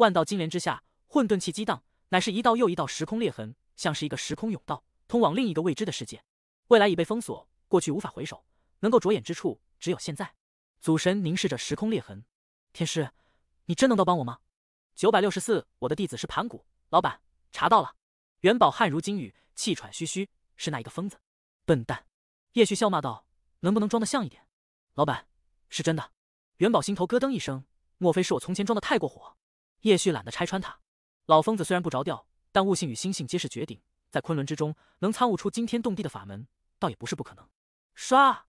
万道金莲之下，混沌气激荡，乃是一道又一道时空裂痕，像是一个时空甬道，通往另一个未知的世界。未来已被封锁，过去无法回首，能够着眼之处只有现在。祖神凝视着时空裂痕，天师，你真能够帮我吗？九百六十四，我的弟子是盘古。老板，查到了。元宝汗如金雨，气喘吁吁，是那一个疯子。笨蛋！叶旭笑骂道：“能不能装的像一点？”老板，是真的。元宝心头咯噔一声，莫非是我从前装的太过火？叶旭懒得拆穿他，老疯子虽然不着调，但悟性与心性皆是绝顶，在昆仑之中能参悟出惊天动地的法门，倒也不是不可能。唰，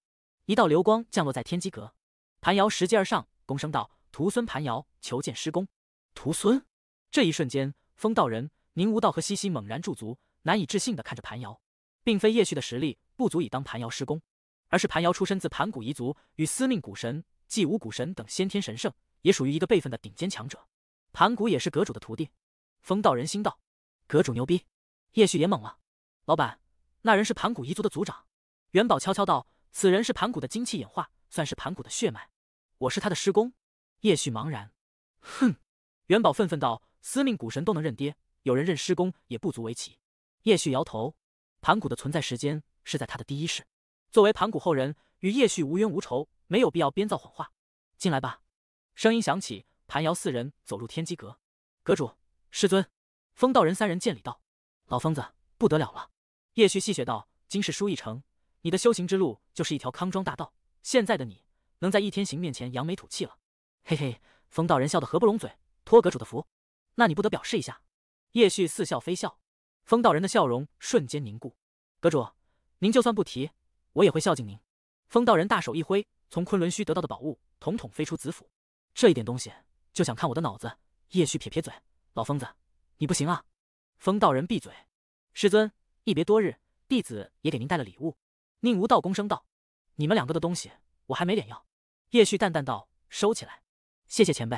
一道流光降落在天机阁，盘瑶拾阶而上，躬声道：“徒孙盘瑶求见师公。”徒孙这一瞬间，风道人、宁无道和西西猛然驻足，难以置信的看着盘瑶，并非叶旭的实力不足以当盘瑶师公，而是盘瑶出身自盘古遗族，与司命古神、祭五古神等先天神圣，也属于一个辈分的顶尖强者。盘古也是阁主的徒弟，风道人心道，阁主牛逼。叶旭也懵了，老板，那人是盘古一族的族长。元宝悄悄道，此人是盘古的精气演化，算是盘古的血脉。我是他的师公。叶旭茫然，哼，元宝愤愤道，司命古神都能认爹，有人认师公也不足为奇。叶旭摇头，盘古的存在时间是在他的第一世，作为盘古后人，与叶旭无冤无仇，没有必要编造谎话。进来吧，声音响起。谭瑶四人走入天机阁，阁主、师尊、风道人三人见礼道：“老疯子，不得了了！”叶旭戏谑道：“今世书一成，你的修行之路就是一条康庄大道。现在的你，能在易天行面前扬眉吐气了。”嘿嘿，风道人笑得合不拢嘴。托阁主的福，那你不得表示一下？叶旭似笑非笑，风道人的笑容瞬间凝固。阁主，您就算不提，我也会孝敬您。风道人大手一挥，从昆仑虚得到的宝物统统飞出紫府，这一点东西。就想看我的脑子，叶旭撇撇嘴，老疯子，你不行啊！风道人闭嘴，师尊，一别多日，弟子也给您带了礼物。宁无道躬声道：“你们两个的东西，我还没脸要。”叶旭淡淡道：“收起来，谢谢前辈。”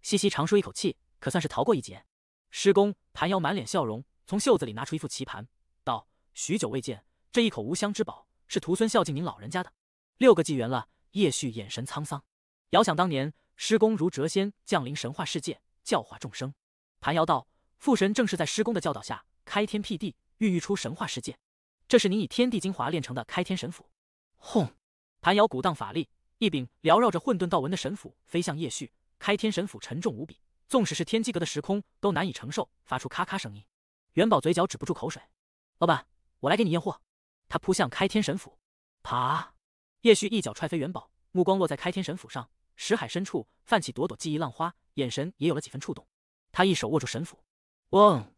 西西长舒一口气，可算是逃过一劫。师公，盘腰满脸笑容，从袖子里拿出一副棋盘，道：“许久未见，这一口无香之宝，是徒孙孝敬您老人家的。”六个纪元了，叶旭眼神沧桑，遥想当年。师公如谪仙降临神话世界，教化众生。盘瑶道：“父神正是在师公的教导下，开天辟地，孕育出神话世界。这是你以天地精华炼成的开天神斧。”轰！盘瑶鼓荡法力，一柄缭绕着混沌道纹的神斧飞向叶旭。开天神斧沉重无比，纵使是天机阁的时空都难以承受，发出咔咔声音。元宝嘴角止不住口水。老板，我来给你验货。他扑向开天神斧，啪！叶旭一脚踹飞元宝，目光落在开天神斧上。识海深处泛起朵朵记忆浪花，眼神也有了几分触动。他一手握住神斧，嗡。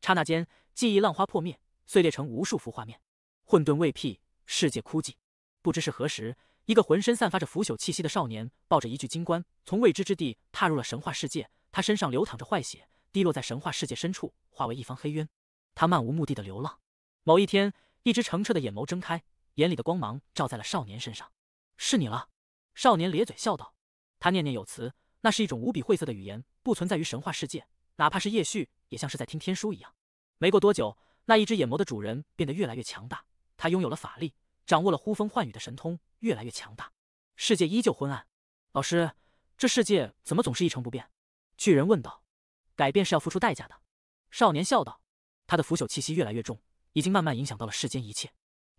刹那间，记忆浪花破灭，碎裂成无数幅画面。混沌未辟，世界枯寂。不知是何时，一个浑身散发着腐朽气息的少年，抱着一具金棺，从未知之地踏入了神话世界。他身上流淌着坏血，滴落在神话世界深处，化为一方黑渊。他漫无目的的流浪。某一天，一只澄澈的眼眸睁开，眼里的光芒照在了少年身上。是你了。少年咧嘴笑道。他念念有词，那是一种无比晦涩的语言，不存在于神话世界，哪怕是叶旭，也像是在听天书一样。没过多久，那一只眼眸的主人变得越来越强大，他拥有了法力，掌握了呼风唤雨的神通，越来越强大。世界依旧昏暗，老师，这世界怎么总是一成不变？巨人问道。改变是要付出代价的，少年笑道。他的腐朽气息越来越重，已经慢慢影响到了世间一切。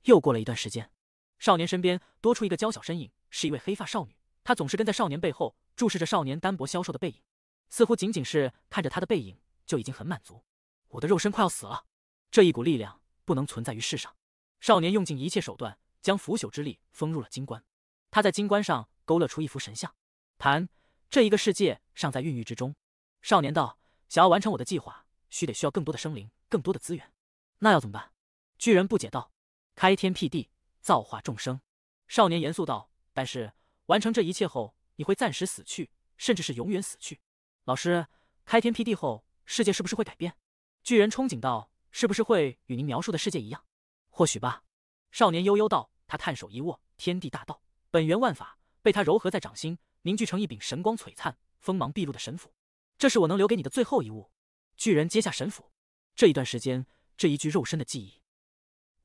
又过了一段时间，少年身边多出一个娇小身影，是一位黑发少女。他总是跟在少年背后，注视着少年单薄消瘦的背影，似乎仅仅是看着他的背影就已经很满足。我的肉身快要死了，这一股力量不能存在于世上。少年用尽一切手段，将腐朽之力封入了金棺。他在金棺上勾勒出一幅神像。谈这一个世界尚在孕育之中，少年道：“想要完成我的计划，需得需要更多的生灵，更多的资源。那要怎么办？”巨人不解道：“开天辟地，造化众生。”少年严肃道：“但是。”完成这一切后，你会暂时死去，甚至是永远死去。老师，开天辟地后，世界是不是会改变？巨人憧憬道：“是不是会与您描述的世界一样？”或许吧。少年悠悠道：“他探手一握，天地大道、本源万法被他柔合在掌心，凝聚成一柄神光璀璨、锋芒毕露的神斧。这是我能留给你的最后一物。”巨人接下神斧。这一段时间，这一具肉身的记忆，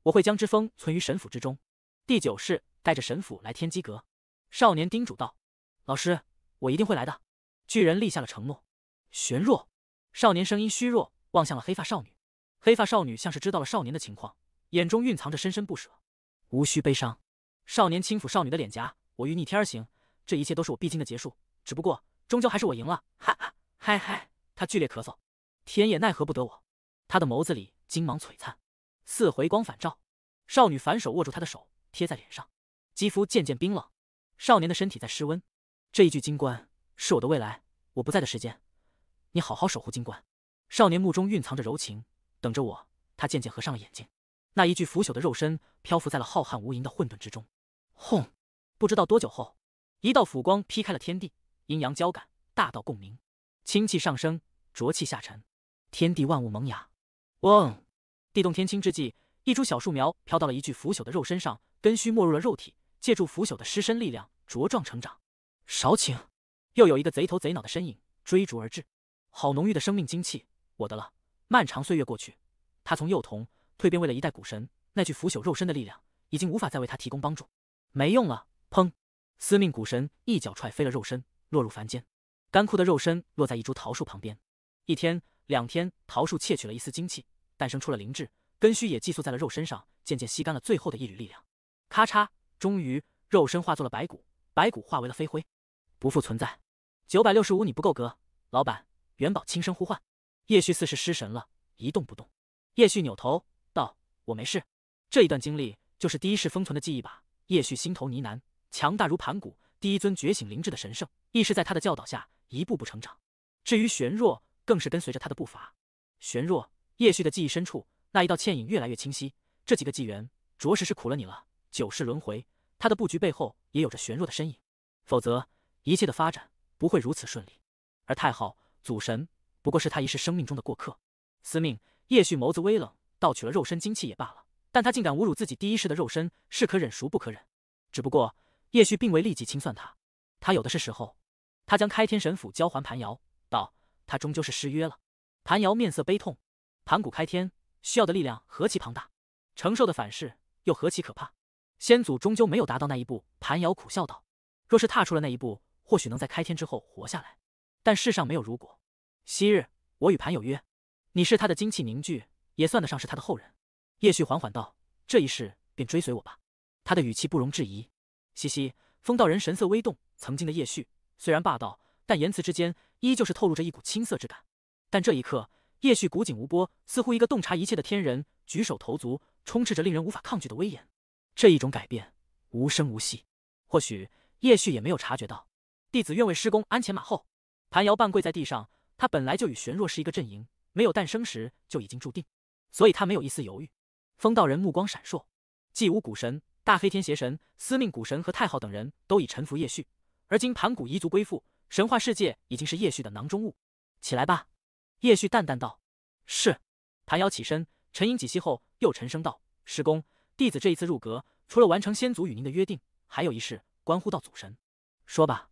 我会将之封存于神斧之中。第九世带着神斧来天机阁。少年叮嘱道：“老师，我一定会来的。”巨人立下了承诺。玄若，少年声音虚弱，望向了黑发少女。黑发少女像是知道了少年的情况，眼中蕴藏着深深不舍。无需悲伤。少年轻抚少女的脸颊：“我欲逆天而行，这一切都是我必经的结束。只不过，终究还是我赢了。”哈哈，嗨嗨！他剧烈咳嗽，天也奈何不得我。他的眸子里金芒璀璨，似回光返照。少女反手握住他的手，贴在脸上，肌肤渐渐冰冷。少年的身体在失温，这一具金棺是我的未来，我不在的时间，你好好守护金棺。少年目中蕴藏着柔情，等着我。他渐渐合上了眼睛，那一具腐朽的肉身漂浮在了浩瀚无垠的混沌之中。轰！不知道多久后，一道斧光劈开了天地，阴阳交感，大道共鸣，清气上升，浊气下沉，天地万物萌芽。嗡！地动天清之际，一株小树苗飘到了一具腐朽的肉身上，根须没入了肉体。借助腐朽的尸身力量茁壮成长。少顷，又有一个贼头贼脑的身影追逐而至。好浓郁的生命精气，我的了！漫长岁月过去，他从幼童蜕变为了一代股神。那具腐朽肉身的力量已经无法再为他提供帮助，没用了！砰！司命古神一脚踹飞了肉身，落入凡间。干枯的肉身落在一株桃树旁边。一天两天，桃树窃取了一丝精气，诞生出了灵智，根须也寄宿在了肉身上，渐渐吸干了最后的一缕力量。咔嚓！终于，肉身化作了白骨，白骨化为了飞灰，不复存在。九百六十五，你不够格。老板，元宝轻声呼唤。叶旭似是失神了，一动不动。叶旭扭头道：“我没事。”这一段经历，就是第一世封存的记忆吧？叶旭心头呢喃。强大如盘古，第一尊觉醒灵智的神圣亦是在他的教导下一步步成长。至于玄若，更是跟随着他的步伐。玄若，叶旭的记忆深处，那一道倩影越来越清晰。这几个纪元，着实是苦了你了。九世轮回，他的布局背后也有着玄弱的身影，否则一切的发展不会如此顺利。而太昊祖神不过是他一世生命中的过客。司命叶旭眸子微冷，盗取了肉身精气也罢了，但他竟敢侮辱自己第一世的肉身，是可忍孰不可忍？只不过叶旭并未立即清算他，他有的是时候。他将开天神斧交还盘瑶，道：“他终究是失约了。”盘瑶面色悲痛，盘古开天需要的力量何其庞大，承受的反噬又何其可怕。先祖终究没有达到那一步，盘瑶苦笑道：“若是踏出了那一步，或许能在开天之后活下来。但世上没有如果。昔日我与盘有约，你是他的精气凝聚，也算得上是他的后人。”叶旭缓缓道：“这一世便追随我吧。”他的语气不容置疑。嘻嘻，风道人神色微动。曾经的叶旭虽然霸道，但言辞之间依旧是透露着一股青涩之感。但这一刻，叶旭古井无波，似乎一个洞察一切的天人，举手投足充斥着令人无法抗拒的威严。这一种改变无声无息，或许叶旭也没有察觉到。弟子愿为师公鞍前马后。盘瑶半跪在地上，他本来就与玄若是一个阵营，没有诞生时就已经注定，所以他没有一丝犹豫。风道人目光闪烁，祭无古神、大黑天邪神、司命古神和太昊等人都已臣服叶旭，而今盘古遗族归附，神话世界已经是叶旭的囊中物。起来吧，叶旭淡淡道。是。盘瑶起身，沉吟几息后，又沉声道：“师公。”弟子这一次入阁，除了完成先祖与您的约定，还有一事关乎到祖神。说吧，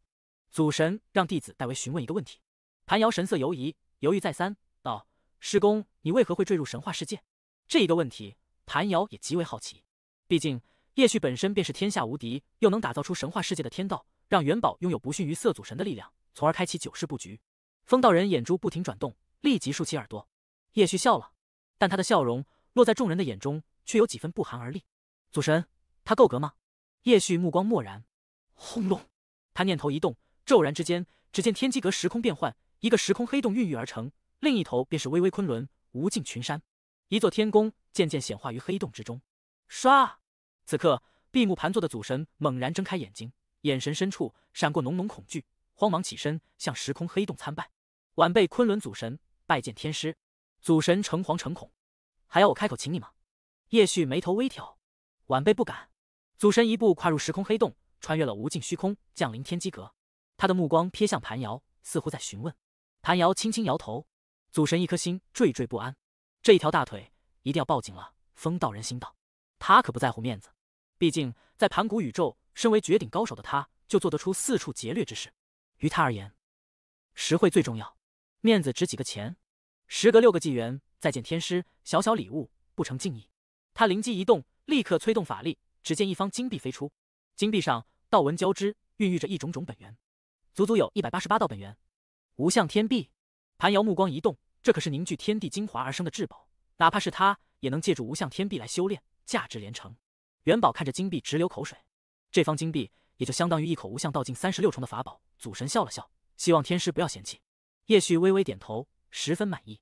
祖神让弟子代为询问一个问题。盘瑶神色犹疑，犹豫再三，道：“师公，你为何会坠入神话世界？”这一个问题，盘瑶也极为好奇。毕竟叶旭本身便是天下无敌，又能打造出神话世界的天道，让元宝拥有不逊于色祖神的力量，从而开启九世布局。风道人眼珠不停转动，立即竖起耳朵。叶旭笑了，但他的笑容落在众人的眼中。却有几分不寒而栗。祖神，他够格吗？叶旭目光漠然。轰隆！他念头一动，骤然之间，只见天机阁时空变幻，一个时空黑洞孕育而成，另一头便是巍巍昆仑，无尽群山，一座天宫渐渐显化于黑洞之中。唰！此刻闭目盘坐的祖神猛然睁开眼睛，眼神深处闪过浓浓恐惧，慌忙起身向时空黑洞参拜：“晚辈昆仑祖神拜见天师。”祖神诚惶诚恐：“还要我开口请你吗？”叶旭眉头微挑，晚辈不敢。祖神一步跨入时空黑洞，穿越了无尽虚空，降临天机阁。他的目光瞥向盘瑶，似乎在询问。盘瑶轻轻摇头。祖神一颗心惴惴不安，这一条大腿一定要抱紧了。风道人心道，他可不在乎面子，毕竟在盘古宇宙，身为绝顶高手的他，就做得出四处劫掠之事。于他而言，实惠最重要，面子值几个钱？时隔六个纪元，再见天师，小小礼物不成敬意。他灵机一动，立刻催动法力。只见一方金币飞出，金币上道纹交织，孕育着一种种本源，足足有一百八十八道本源。无相天币，盘瑶目光一动，这可是凝聚天地精华而生的至宝，哪怕是他也能借助无相天币来修炼，价值连城。元宝看着金币直流口水，这方金币也就相当于一口无相道境三十六重的法宝。祖神笑了笑，希望天师不要嫌弃。叶旭微微点头，十分满意。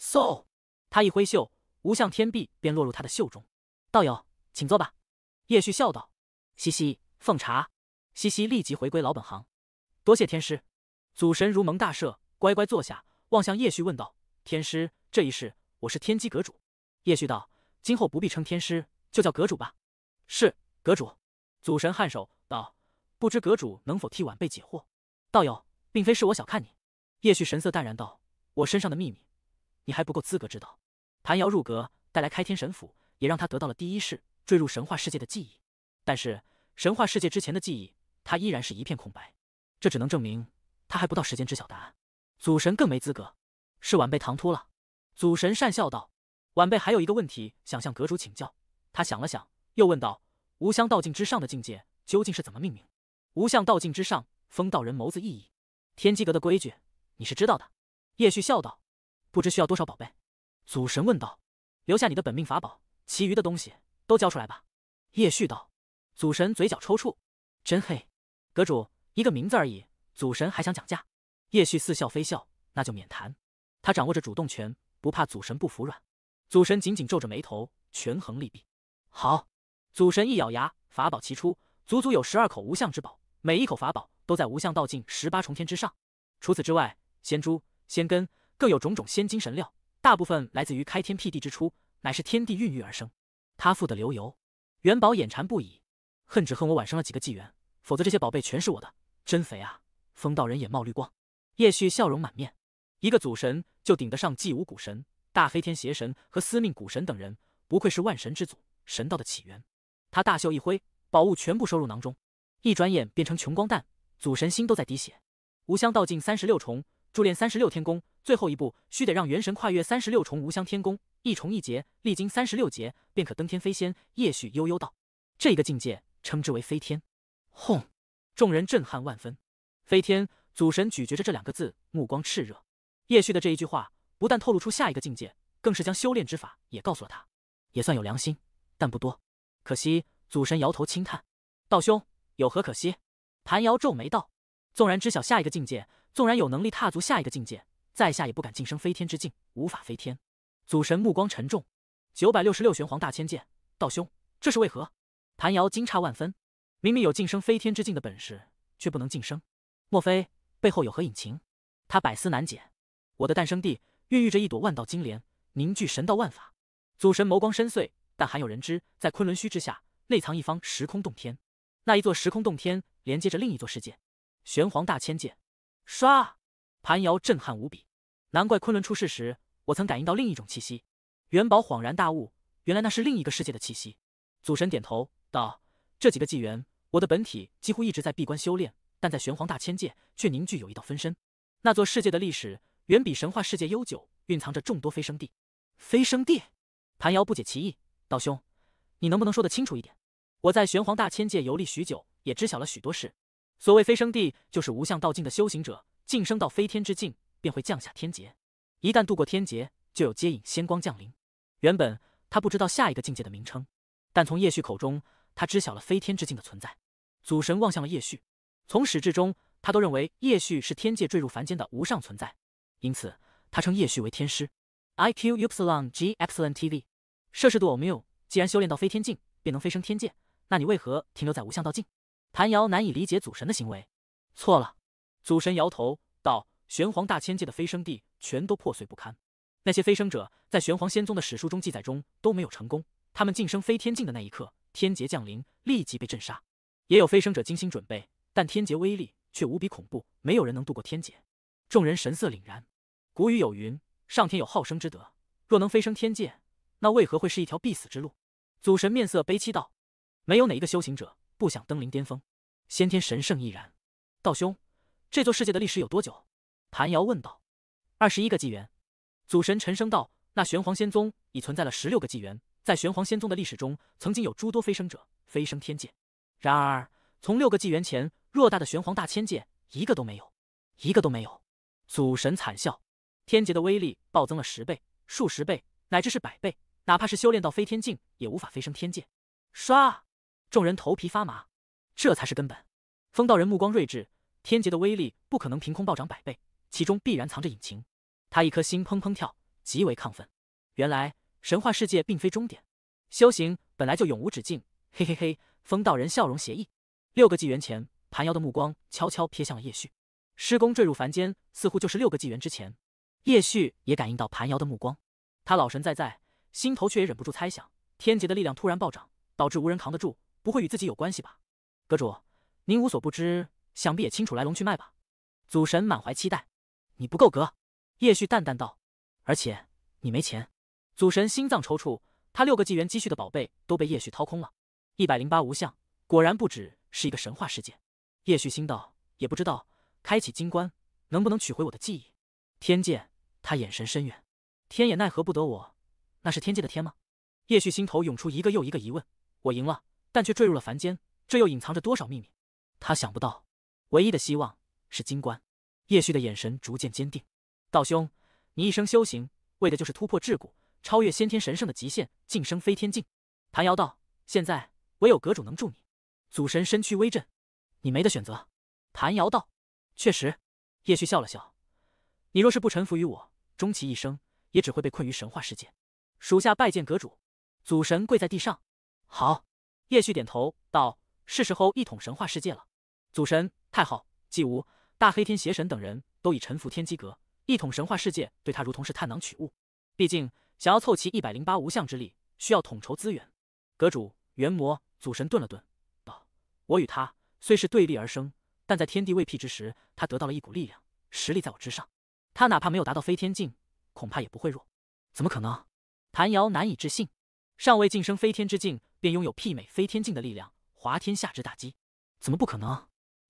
嗖，他一挥袖。无相天壁便落入他的袖中，道友请坐吧。叶旭笑道：“嘻嘻，奉茶。”西西立即回归老本行。多谢天师。祖神如蒙大赦，乖乖坐下，望向叶旭问道：“天师，这一世我是天机阁主。”叶旭道：“今后不必称天师，就叫阁主吧。”是阁主。祖神颔首道：“不知阁主能否替晚辈解惑？”道友，并非是我小看你。叶旭神色淡然道：“我身上的秘密，你还不够资格知道。”盘瑶入阁，带来开天神斧，也让他得到了第一世坠入神话世界的记忆。但是神话世界之前的记忆，他依然是一片空白。这只能证明他还不到时间知晓答案。祖神更没资格，是晚辈唐突了。祖神讪笑道：“晚辈还有一个问题想向阁主请教。”他想了想，又问道：“无相道境之上的境界究竟是怎么命名？”无相道境之上，风道人眸子意义，天机阁的规矩，你是知道的。”叶旭笑道：“不知需要多少宝贝？”祖神问道：“留下你的本命法宝，其余的东西都交出来吧。”叶旭道。祖神嘴角抽搐，真黑。阁主，一个名字而已，祖神还想讲价？叶旭似笑非笑：“那就免谈。”他掌握着主动权，不怕祖神不服软。祖神紧紧皱着眉头，权衡利弊。好，祖神一咬牙，法宝齐出，足足有十二口无相之宝，每一口法宝都在无相道境十八重天之上。除此之外，仙珠、仙根，更有种种仙精神料。大部分来自于开天辟地之初，乃是天地孕育而生。他富得流油，元宝眼馋不已，恨只恨我晚生了几个纪元，否则这些宝贝全是我的。真肥啊！风道人眼冒绿光，叶旭笑容满面，一个祖神就顶得上祭五古神、大黑天邪神和司命古神等人，不愧是万神之祖，神道的起源。他大袖一挥，宝物全部收入囊中，一转眼变成穷光蛋，祖神心都在滴血。无相道境三十六重，铸炼三十六天功，最后一步，须得让元神跨越三十六重无相天宫，一重一劫，历经三十六劫，便可登天飞仙。叶旭悠悠道：“这一个境界，称之为飞天。”轰！众人震撼万分。飞天！祖神咀嚼着这两个字，目光炽热。叶旭的这一句话，不但透露出下一个境界，更是将修炼之法也告诉了他，也算有良心，但不多。可惜，祖神摇头轻叹：“道兄，有何可惜？”盘瑶皱眉道：“纵然知晓下一个境界，纵然有能力踏足下一个境界。”在下也不敢晋升飞天之境，无法飞天。祖神目光沉重。九百六十六玄黄大千剑，道兄，这是为何？盘瑶惊诧万分，明明有晋升飞天之境的本事，却不能晋升，莫非背后有何隐情？他百思难解。我的诞生地孕育着一朵万道金莲，凝聚神道万法。祖神眸光深邃，但罕有人知，在昆仑虚之下内藏一方时空洞天。那一座时空洞天连接着另一座世界，玄黄大千剑，刷。盘瑶震撼无比，难怪昆仑出世时，我曾感应到另一种气息。元宝恍然大悟，原来那是另一个世界的气息。祖神点头道：“这几个纪元，我的本体几乎一直在闭关修炼，但在玄黄大千界却凝聚有一道分身。那座世界的历史远比神话世界悠久，蕴藏着众多飞升地。飞升地？”盘瑶不解其意，道兄，你能不能说得清楚一点？我在玄黄大千界游历许久，也知晓了许多事。所谓飞升地，就是无相道境的修行者。晋升到飞天之境，便会降下天劫，一旦度过天劫，就有接引仙光降临。原本他不知道下一个境界的名称，但从叶旭口中，他知晓了飞天之境的存在。祖神望向了叶旭，从始至终，他都认为叶旭是天界坠入凡间的无上存在，因此他称叶旭为天师。I Q Upsilon G X N T V，摄氏度欧缪。既然修炼到飞天境，便能飞升天界，那你为何停留在无相道境？谭瑶难以理解祖神的行为。错了。祖神摇头道：“玄黄大千界的飞升地全都破碎不堪，那些飞升者在玄黄仙宗的史书中记载中都没有成功。他们晋升飞天境的那一刻，天劫降临，立即被镇杀。也有飞升者精心准备，但天劫威力却无比恐怖，没有人能渡过天劫。”众人神色凛然。古语有云：“上天有好生之德，若能飞升天界，那为何会是一条必死之路？”祖神面色悲戚道：“没有哪一个修行者不想登临巅峰，先天神圣亦然。”道兄。这座世界的历史有多久？盘瑶问道。二十一个纪元，祖神沉声道：“那玄黄仙宗已存在了十六个纪元，在玄黄仙宗的历史中，曾经有诸多飞升者飞升天界。然而，从六个纪元前，偌大的玄黄大千界一个都没有，一个都没有。”祖神惨笑：“天劫的威力暴增了十倍、数十倍，乃至是百倍。哪怕是修炼到飞天境，也无法飞升天界。”唰，众人头皮发麻。这才是根本。风道人目光睿智。天劫的威力不可能凭空暴涨百倍，其中必然藏着隐情。他一颗心砰砰跳，极为亢奋。原来神话世界并非终点，修行本来就永无止境。嘿嘿嘿，风道人笑容邪异。六个纪元前，盘瑶的目光悄悄瞥向了叶旭。师公坠入凡间，似乎就是六个纪元之前。叶旭也感应到盘瑶的目光，他老神在在，心头却也忍不住猜想：天劫的力量突然暴涨，导致无人扛得住，不会与自己有关系吧？阁主，您无所不知。想必也清楚来龙去脉吧？祖神满怀期待。你不够格，叶旭淡淡道。而且你没钱。祖神心脏抽搐，他六个纪元积蓄的宝贝都被叶旭掏空了。一百零八无相果然不止是一个神话世界。叶旭心道，也不知道开启金棺能不能取回我的记忆。天界，他眼神深远。天也奈何不得我，那是天界的天吗？叶旭心头涌出一个又一个疑问。我赢了，但却坠入了凡间，这又隐藏着多少秘密？他想不到。唯一的希望是金棺。叶旭的眼神逐渐坚定。道兄，你一生修行，为的就是突破桎梏，超越先天神圣的极限，晋升飞天境。谭瑶道，现在唯有阁主能助你。祖神身躯微震，你没得选择。谭瑶道，确实。叶旭笑了笑，你若是不臣服于我，终其一生也只会被困于神话世界。属下拜见阁主。祖神跪在地上。好。叶旭点头道，是时候一统神话世界了。祖神。太昊、季无、大黑天、邪神等人都已臣服天机阁，一统神话世界，对他如同是探囊取物。毕竟想要凑齐一百零八无相之力，需要统筹资源。阁主元魔祖神顿了顿，道：“我与他虽是对立而生，但在天地未辟之时，他得到了一股力量，实力在我之上。他哪怕没有达到飞天境，恐怕也不会弱。怎么可能？”谭瑶难以置信：“尚未晋升飞天之境，便拥有媲美飞天境的力量，滑天下之大稽，怎么不可能？”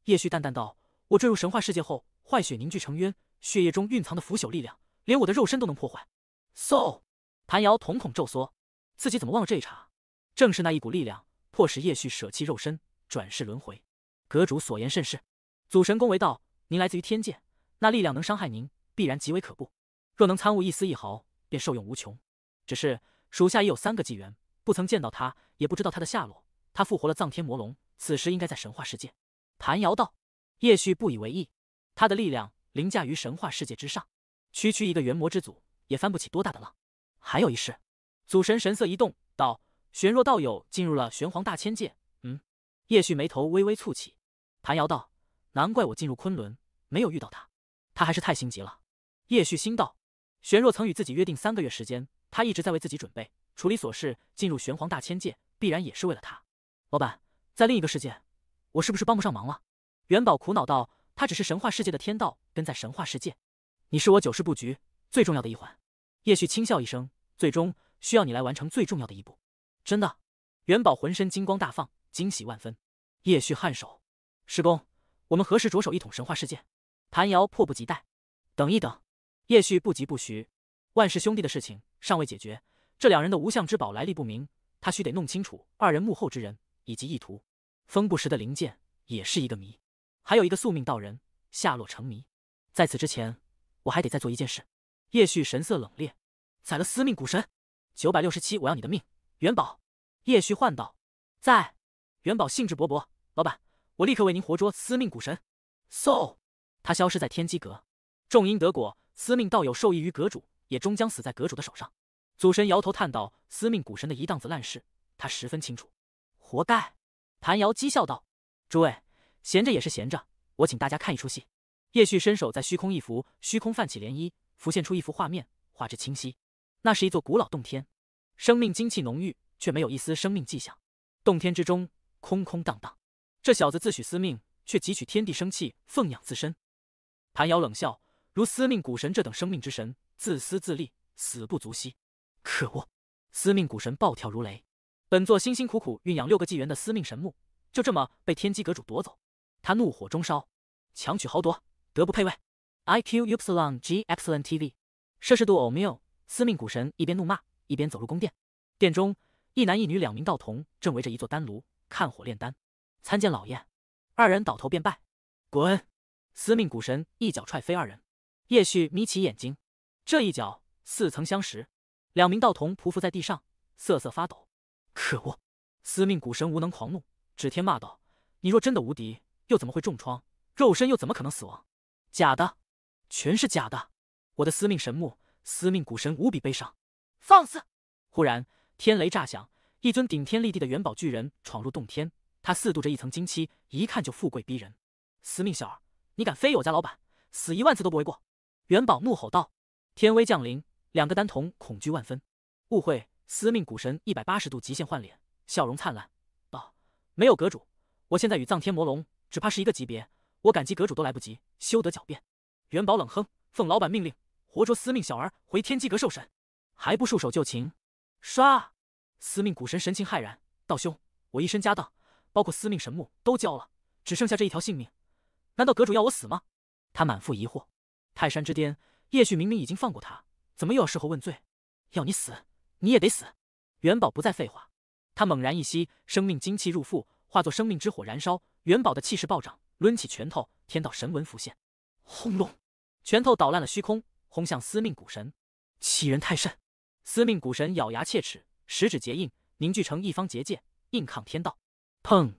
叶旭淡淡道：“我坠入神话世界后，坏血凝聚成渊，血液中蕴藏的腐朽力量，连我的肉身都能破坏。” so，谭瑶瞳孔骤缩，自己怎么忘了这一茬？正是那一股力量，迫使叶旭舍弃肉身，转世轮回。阁主所言甚是，祖神恭维道：“您来自于天界，那力量能伤害您，必然极为可怖。若能参悟一丝一毫，便受用无穷。只是属下已有三个纪元，不曾见到他，也不知道他的下落。他复活了藏天魔龙，此时应该在神话世界。”盘瑶道，叶旭不以为意，他的力量凌驾于神话世界之上，区区一个元魔之祖也翻不起多大的浪。还有一事，祖神神色一动，道：“玄若道友进入了玄黄大千界。”嗯，叶旭眉头微微蹙起。盘瑶道：“难怪我进入昆仑没有遇到他，他还是太心急了。”叶旭心道：“玄若曾与自己约定三个月时间，他一直在为自己准备，处理琐事，进入玄黄大千界必然也是为了他。”老板在另一个世界。我是不是帮不上忙了？元宝苦恼道。他只是神话世界的天道，跟在神话世界。你是我九世布局最重要的一环。叶旭轻笑一声，最终需要你来完成最重要的一步。真的？元宝浑身金光大放，惊喜万分。叶旭颔首。师公，我们何时着手一统神话世界？谭瑶迫不及待。等一等。叶旭不急不徐。万氏兄弟的事情尚未解决，这两人的无相之宝来历不明，他需得弄清楚二人幕后之人以及意图。风不时的灵剑也是一个谜，还有一个宿命道人下落成谜。在此之前，我还得再做一件事。叶旭神色冷冽，宰了司命古神。九百六十七，我要你的命，元宝。叶旭唤道。在，元宝兴致勃勃，老板，我立刻为您活捉司命古神。So，他消失在天机阁。众因得果，司命道友受益于阁主，也终将死在阁主的手上。祖神摇头叹道：“司命古神的一档子烂事，他十分清楚，活该。”盘瑶讥笑道：“诸位，闲着也是闲着，我请大家看一出戏。”叶旭伸手在虚空一幅，虚空泛起涟漪，浮现出一幅画面，画质清晰。那是一座古老洞天，生命精气浓郁，却没有一丝生命迹象。洞天之中空空荡荡。这小子自诩司命，却汲取天地生气，奉养自身。盘瑶冷笑：“如司命古神这等生命之神，自私自利，死不足惜。”可恶！司命古神暴跳如雷。本座辛辛苦苦蕴养六个纪元的司命神木，就这么被天机阁主夺走，他怒火中烧，强取豪夺，德不配位。i q u p s l o n g e x l n t v，摄氏度欧缪司命古神一边怒骂，一边走入宫殿。殿中一男一女两名道童正围着一座丹炉看火炼丹，参见老爷。二人倒头便拜。滚！司命古神一脚踹飞二人。叶旭眯起眼睛，这一脚似曾相识。两名道童匍匐在地上，瑟瑟发抖。可恶！司命古神无能狂怒，指天骂道：“你若真的无敌，又怎么会重创？肉身又怎么可能死亡？假的，全是假的！”我的司命神木，司命古神无比悲伤。放肆！忽然天雷炸响，一尊顶天立地的元宝巨人闯入洞天。他四度着一层金漆，一看就富贵逼人。司命小儿，你敢非我家老板，死一万次都不为过！元宝怒吼道。天威降临，两个丹童恐惧万分。误会。司命古神一百八十度极限换脸，笑容灿烂，道：“没有阁主，我现在与藏天魔龙只怕是一个级别，我感激阁主都来不及，休得狡辩。”元宝冷哼：“奉老板命令，活捉司命小儿回天机阁受审，还不束手就擒？”刷！司命古神神情骇然：“道兄，我一身家当，包括司命神木都交了，只剩下这一条性命，难道阁主要我死吗？”他满腹疑惑：泰山之巅，叶旭明明已经放过他，怎么又要事后问罪？要你死！你也得死！元宝不再废话，他猛然一吸，生命精气入腹，化作生命之火燃烧。元宝的气势暴涨，抡起拳头，天道神纹浮现，轰隆！拳头捣烂了虚空，轰向司命古神。欺人太甚！司命古神咬牙切齿，十指结印，凝聚成一方结界，硬抗天道。砰！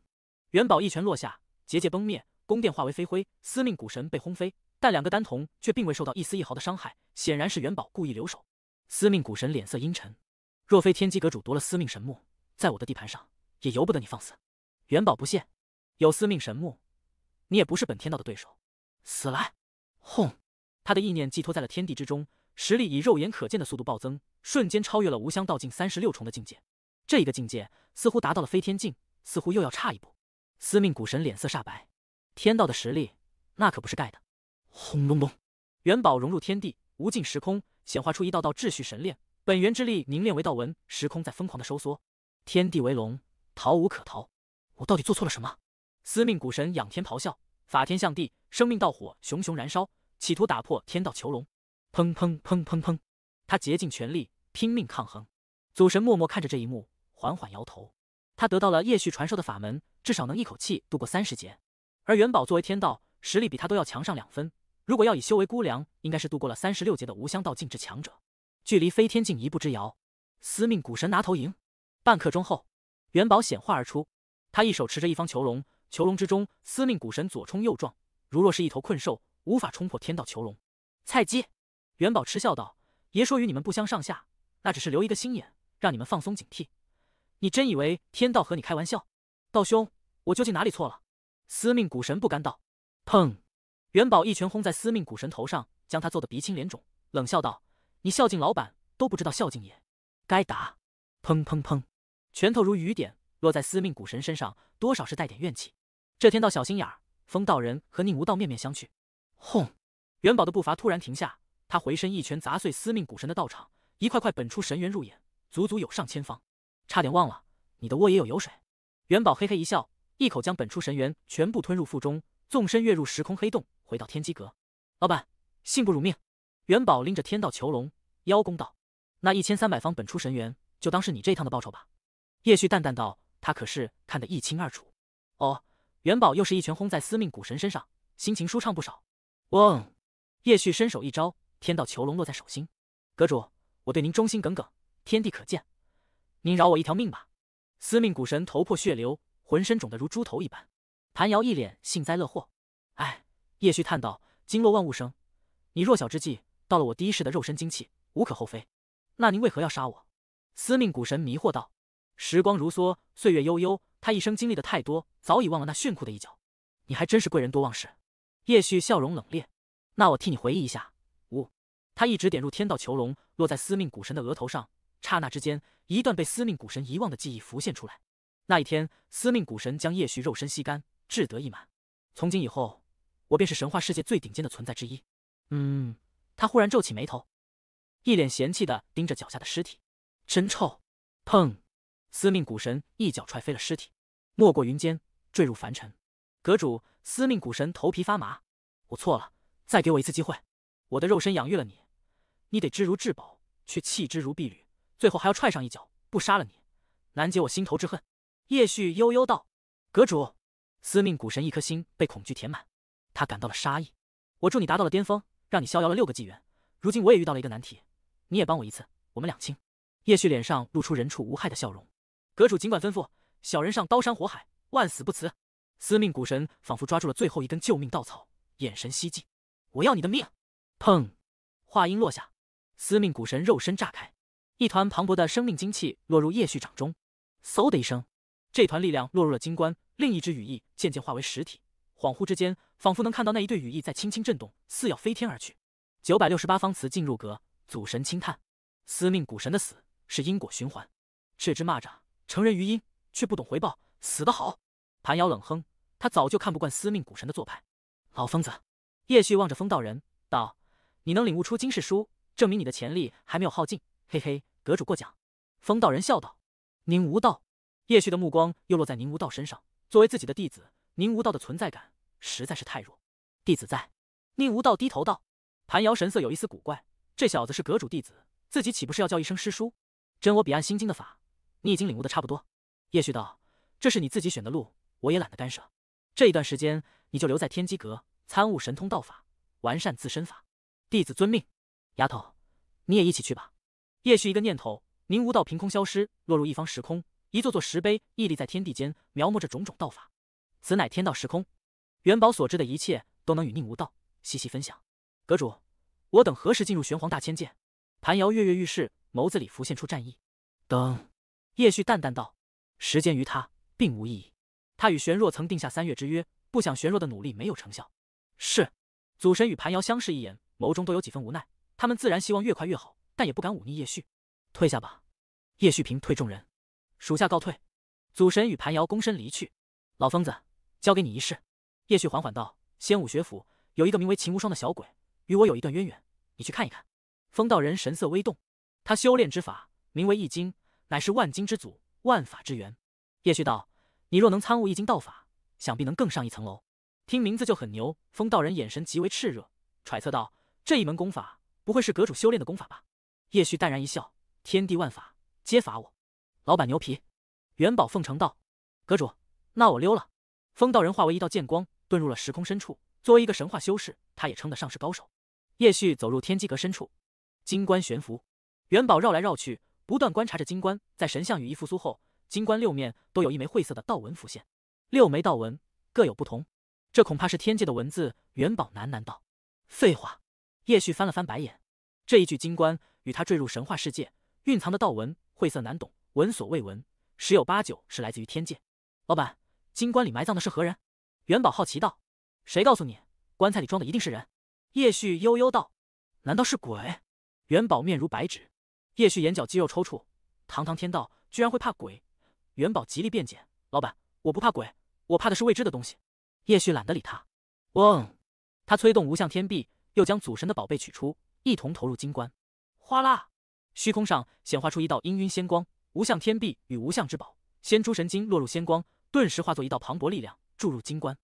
元宝一拳落下，结界崩灭，宫殿化为飞灰，司命古神被轰飞，但两个丹童却并未受到一丝一毫的伤害，显然是元宝故意留手。司命古神脸色阴沉。若非天机阁主夺了司命神木，在我的地盘上也由不得你放肆。元宝不屑，有司命神木，你也不是本天道的对手。死来！轰！他的意念寄托在了天地之中，实力以肉眼可见的速度暴增，瞬间超越了无相道境三十六重的境界。这一个境界似乎达到了飞天境，似乎又要差一步。司命古神脸色煞白，天道的实力那可不是盖的。轰隆隆！元宝融入天地，无尽时空，显化出一道道秩序神链。本源之力凝练为道纹，时空在疯狂的收缩，天地为龙，逃无可逃。我到底做错了什么？司命古神仰天咆哮，法天象地，生命道火熊熊燃烧，企图打破天道囚笼。砰砰砰砰砰！他竭尽全力，拼命抗衡。祖神默默看着这一幕，缓缓摇头。他得到了叶旭传授的法门，至少能一口气度过三十劫。而元宝作为天道，实力比他都要强上两分。如果要以修为估量，应该是度过了三十六劫的无相道境之强者。距离飞天境一步之遥，司命古神拿头迎。半刻钟后，元宝显化而出，他一手持着一方囚笼，囚笼之中，司命古神左冲右撞，如若是一头困兽，无法冲破天道囚笼。菜鸡！元宝嗤笑道：“爷说与你们不相上下，那只是留一个心眼，让你们放松警惕。你真以为天道和你开玩笑？道兄，我究竟哪里错了？”司命古神不甘道：“砰！”元宝一拳轰在司命古神头上，将他揍得鼻青脸肿，冷笑道。你孝敬老板都不知道孝敬也，该打！砰砰砰，拳头如雨点落在司命古神身上，多少是带点怨气。这天道小心眼，风道人和宁无道面面相觑。轰！元宝的步伐突然停下，他回身一拳砸碎司命古神的道场，一块块本初神元入眼，足足有上千方。差点忘了，你的窝也有油水。元宝嘿嘿一笑，一口将本初神元全部吞入腹中，纵身跃入时空黑洞，回到天机阁。老板，幸不辱命。元宝拎着天道囚笼，邀功道：“那一千三百方本初神元，就当是你这一趟的报酬吧。”叶旭淡淡道：“他可是看得一清二楚。”哦，元宝又是一拳轰在司命古神身上，心情舒畅不少。嗡，叶旭伸手一招，天道囚笼落在手心。阁主，我对您忠心耿耿，天地可见。您饶我一条命吧。司命古神头破血流，浑身肿得如猪头一般。谭瑶一脸幸灾乐祸。哎，叶旭叹道：“经落万物生，你弱小之际。”到了我第一世的肉身精气，无可厚非。那您为何要杀我？司命古神迷惑道。时光如梭，岁月悠悠，他一生经历的太多，早已忘了那炫酷的一角。你还真是贵人多忘事。叶旭笑容冷冽。那我替你回忆一下。呜，他一直点入天道囚笼，落在司命古神的额头上。刹那之间，一段被司命古神遗忘的记忆浮现出来。那一天，司命古神将叶旭肉身吸干，志得意满。从今以后，我便是神话世界最顶尖的存在之一。嗯。他忽然皱起眉头，一脸嫌弃的盯着脚下的尸体，真臭！砰！司命古神一脚踹飞了尸体，没过云间，坠入凡尘。阁主，司命古神头皮发麻，我错了，再给我一次机会。我的肉身养育了你，你得知如至宝，却弃之如敝履，最后还要踹上一脚，不杀了你，难解我心头之恨。叶旭悠悠道：“阁主，司命古神一颗心被恐惧填满，他感到了杀意。我助你达到了巅峰。”让你逍遥了六个纪元，如今我也遇到了一个难题，你也帮我一次，我们两清。叶旭脸上露出人畜无害的笑容，阁主尽管吩咐，小人上刀山火海，万死不辞。司命古神仿佛抓住了最后一根救命稻草，眼神希冀，我要你的命！砰！话音落下，司命古神肉身炸开，一团磅礴的生命精气落入叶旭掌中，嗖的一声，这团力量落入了金棺，另一只羽翼渐渐化为实体，恍惚之间。仿佛能看到那一对羽翼在轻轻震动，似要飞天而去。九百六十八方词进入阁，祖神轻叹：“司命古神的死是因果循环。这只蚂蚱成人于阴，却不懂回报，死得好。”盘瑶冷哼，他早就看不惯司命古神的做派。老疯子叶旭望着风道人道：“你能领悟出金世书，证明你的潜力还没有耗尽。嘿嘿，阁主过奖。”风道人笑道：“宁无道。”叶旭的目光又落在宁无道身上。作为自己的弟子，宁无道的存在感。实在是太弱，弟子在。宁无道低头道。盘瑶神色有一丝古怪，这小子是阁主弟子，自己岂不是要叫一声师叔？真我彼岸心经的法，你已经领悟的差不多。叶旭道，这是你自己选的路，我也懒得干涉。这一段时间，你就留在天机阁参悟神通道法，完善自身法。弟子遵命。丫头，你也一起去吧。叶旭一个念头，宁无道凭空消失，落入一方时空，一座座石碑屹立在天地间，描摹着种种道法。此乃天道时空。元宝所知的一切都能与宁无道细细分享。阁主，我等何时进入玄黄大千界？盘瑶跃跃欲试，眸子里浮现出战意。等叶旭淡淡道：“时间于他并无意义。他与玄若曾定下三月之约，不想玄若的努力没有成效。”是。祖神与盘瑶相视一眼，眸中都有几分无奈。他们自然希望越快越好，但也不敢忤逆叶旭。退下吧。叶旭平退众人，属下告退。祖神与盘瑶躬身离去。老疯子，交给你一事。叶旭缓缓道：“仙武学府有一个名为秦无双的小鬼，与我有一段渊源。你去看一看。”风道人神色微动，他修炼之法名为《易经》，乃是万经之祖，万法之源。叶旭道：“你若能参悟《易经》道法，想必能更上一层楼。听名字就很牛。”风道人眼神极为炽热，揣测道：“这一门功法不会是阁主修炼的功法吧？”叶旭淡然一笑：“天地万法皆法我，老板牛皮。”元宝奉承道：“阁主，那我溜了。”风道人化为一道剑光。遁入了时空深处。作为一个神话修士，他也称得上是高手。叶旭走入天机阁深处，金棺悬浮，元宝绕来绕去，不断观察着金棺。在神像羽翼复苏后，金棺六面都有一枚晦涩的道纹浮现，六枚道纹各有不同。这恐怕是天界的文字。元宝喃喃道：“废话。”叶旭翻了翻白眼。这一具金棺与他坠入神话世界蕴藏的道纹晦涩难懂，闻所未闻，十有八九是来自于天界。老板，金棺里埋葬的是何人？元宝好奇道：“谁告诉你棺材里装的一定是人？”叶旭悠悠道：“难道是鬼？”元宝面如白纸，叶旭眼角肌肉抽搐，堂堂天道居然会怕鬼？元宝极力辩解：“老板，我不怕鬼，我怕的是未知的东西。”叶旭懒得理他。嗡，他催动无相天臂，又将祖神的宝贝取出，一同投入金棺。哗啦，虚空上显化出一道氤氲仙光，无相天臂与无相之宝仙珠神经落入仙光，顿时化作一道磅礴力量。注入金棺，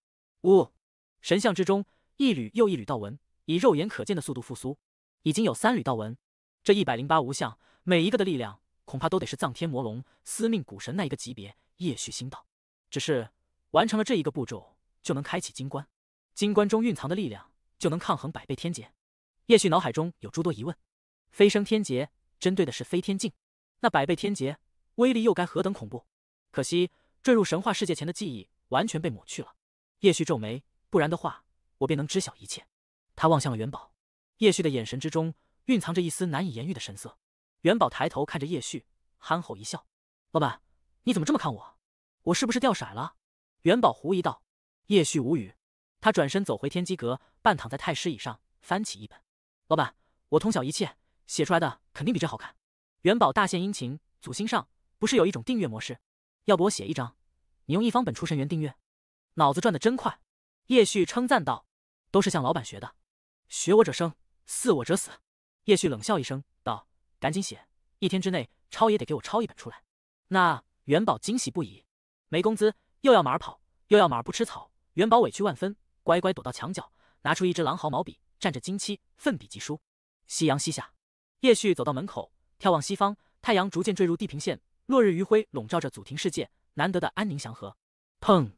呜，神像之中，一缕又一缕道纹以肉眼可见的速度复苏，已经有三缕道纹。这一百零八无相，每一个的力量恐怕都得是藏天魔龙、司命古神那一个级别。叶旭心道，只是完成了这一个步骤，就能开启金棺，金棺中蕴藏的力量就能抗衡百倍天劫。叶旭脑海中有诸多疑问：飞升天劫针对的是飞天境，那百倍天劫威力又该何等恐怖？可惜，坠入神话世界前的记忆。完全被抹去了。叶旭皱眉，不然的话，我便能知晓一切。他望向了元宝，叶旭的眼神之中蕴藏着一丝难以言喻的神色。元宝抬头看着叶旭，憨厚一笑：“老板，你怎么这么看我？我是不是掉色了？”元宝狐疑道。叶旭无语，他转身走回天机阁，半躺在太师椅上，翻起一本。老板，我通晓一切，写出来的肯定比这好看。元宝大献殷勤，祖星上不是有一种订阅模式？要不我写一张？你用一方本出神元订阅，脑子转的真快，叶旭称赞道：“都是向老板学的，学我者生，似我者死。”叶旭冷笑一声道：“赶紧写，一天之内抄也得给我抄一本出来。”那元宝惊喜不已，没工资又要马儿跑，又要马儿不吃草，元宝委屈万分，乖乖躲到墙角，拿出一支狼毫毛笔，蘸着金漆，奋笔疾书。夕阳西下，叶旭走到门口，眺望西方，太阳逐渐坠入地平线，落日余晖笼罩着祖庭世界。难得的安宁祥和。砰！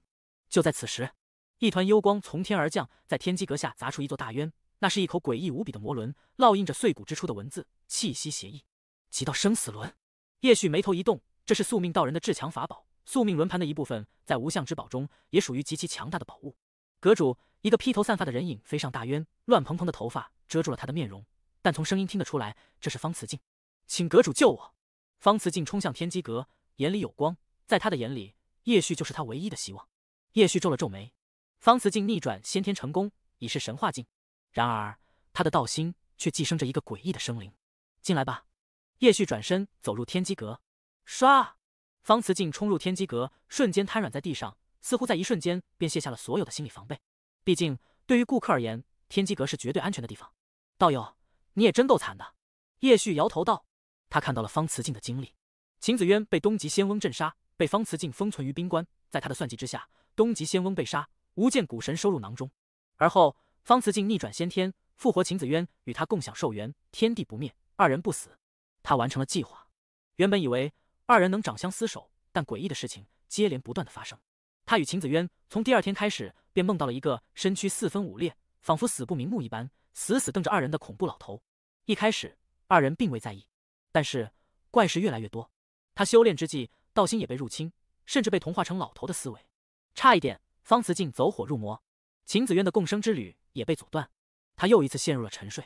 就在此时，一团幽光从天而降，在天机阁下砸出一座大渊。那是一口诡异无比的魔轮，烙印着碎骨之处的文字，气息邪异。极道生死轮。叶旭眉头一动，这是宿命道人的至强法宝，宿命轮盘的一部分，在无相之宝中也属于极其强大的宝物。阁主，一个披头散发的人影飞上大渊，乱蓬蓬的头发遮住了他的面容，但从声音听得出来，这是方慈静。请阁主救我！方慈静冲向天机阁，眼里有光。在他的眼里，叶旭就是他唯一的希望。叶旭皱了皱眉，方慈镜逆转先天成功，已是神话境，然而他的道心却寄生着一个诡异的生灵。进来吧，叶旭转身走入天机阁。唰，方慈镜冲入天机阁，瞬间瘫软在地上，似乎在一瞬间便卸下了所有的心理防备。毕竟对于顾客而言，天机阁是绝对安全的地方。道友，你也真够惨的。叶旭摇头道，他看到了方慈镜的经历。秦子渊被东极仙翁镇杀。被方慈敬封存于冰棺，在他的算计之下，东极仙翁被杀，无间古神收入囊中。而后，方慈敬逆转先天，复活秦子渊，与他共享寿元，天地不灭，二人不死。他完成了计划。原本以为二人能长相厮守，但诡异的事情接连不断的发生。他与秦子渊从第二天开始便梦到了一个身躯四分五裂，仿佛死不瞑目一般，死死瞪着二人的恐怖老头。一开始，二人并未在意，但是怪事越来越多。他修炼之际。道心也被入侵，甚至被同化成老头的思维，差一点方慈静走火入魔，秦子渊的共生之旅也被阻断，他又一次陷入了沉睡。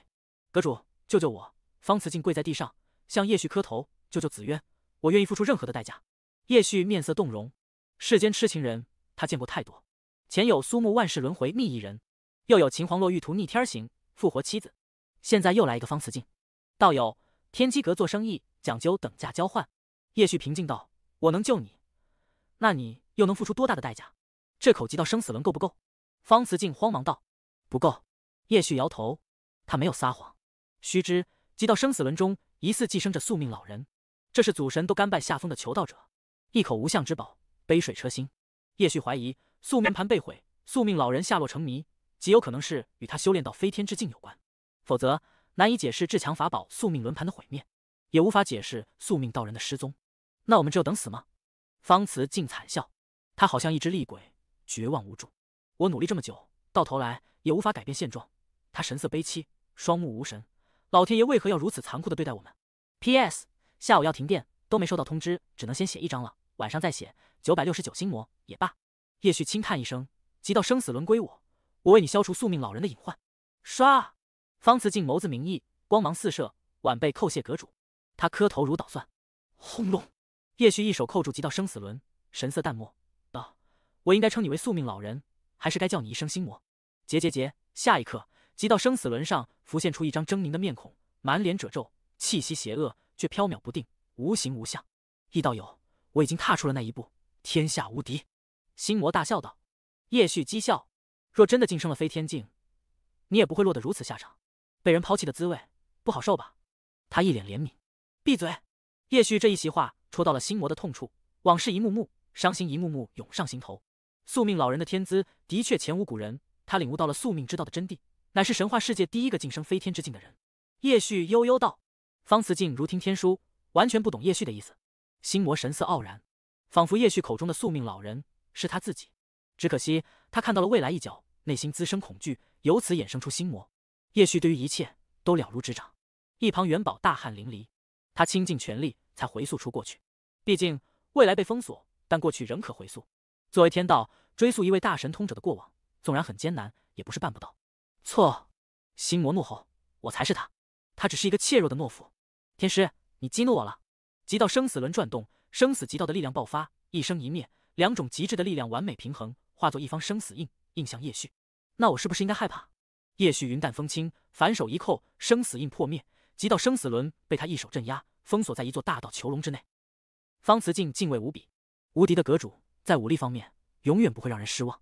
阁主，救救我！方慈静跪在地上向叶旭磕头，救救子渊，我愿意付出任何的代价。叶旭面色动容，世间痴情人他见过太多，前有苏木万世轮回觅一人，又有秦皇洛玉图逆天行复活妻子，现在又来一个方慈静。道友，天机阁做生意讲究等价交换。叶旭平静道。我能救你，那你又能付出多大的代价？这口极到生死轮够不够？方慈静慌忙道：“不够。”叶旭摇头，他没有撒谎。须知，极到生死轮中疑似寄生着宿命老人，这是祖神都甘拜下风的求道者，一口无相之宝，杯水车薪。叶旭怀疑，宿命盘被毁，宿命老人下落成谜，极有可能是与他修炼到飞天之境有关，否则难以解释至强法宝宿命轮盘的毁灭，也无法解释宿命道人的失踪。那我们只有等死吗？方辞敬惨笑，他好像一只厉鬼，绝望无助。我努力这么久，到头来也无法改变现状。他神色悲戚，双目无神。老天爷为何要如此残酷的对待我们？P.S. 下午要停电，都没收到通知，只能先写一张了。晚上再写。九百六十九心魔也罢。叶旭轻叹一声，急到生死轮归我，我为你消除宿命老人的隐患。刷。方辞敬眸子明毅，光芒四射。晚辈叩谢阁主。他磕头如捣蒜。轰隆。叶旭一手扣住极道生死轮，神色淡漠道：“我应该称你为宿命老人，还是该叫你一声心魔？”“结结结！”下一刻，极道生死轮上浮现出一张狰狞的面孔，满脸褶皱，气息邪恶，却飘渺不定，无形无相。“易道友，我已经踏出了那一步，天下无敌。”心魔大笑道。叶旭讥笑：“若真的晋升了飞天境，你也不会落得如此下场。被人抛弃的滋味不好受吧？”他一脸怜悯。闭嘴！叶旭这一席话。戳到了心魔的痛处，往事一幕幕，伤心一幕幕涌上心头。宿命老人的天资的确前无古人，他领悟到了宿命之道的真谛，乃是神话世界第一个晋升飞天之境的人。叶旭悠悠道：“方辞镜如听天书，完全不懂叶旭的意思。”心魔神色傲然，仿佛叶旭口中的宿命老人是他自己。只可惜他看到了未来一角，内心滋生恐惧，由此衍生出心魔。叶旭对于一切都了如指掌。一旁元宝大汗淋漓，他倾尽全力才回溯出过去。毕竟未来被封锁，但过去仍可回溯。作为天道，追溯一位大神通者的过往，纵然很艰难，也不是办不到。错！心魔怒吼：“我才是他，他只是一个怯弱的懦夫。”天师，你激怒我了！极道生死轮转动，生死极道的力量爆发，一生一灭，两种极致的力量完美平衡，化作一方生死印，印向叶旭。那我是不是应该害怕？叶旭云淡风轻，反手一扣，生死印破灭，极道生死轮被他一手镇压，封锁在一座大道囚笼之内。方辞敬敬畏无比，无敌的阁主在武力方面永远不会让人失望。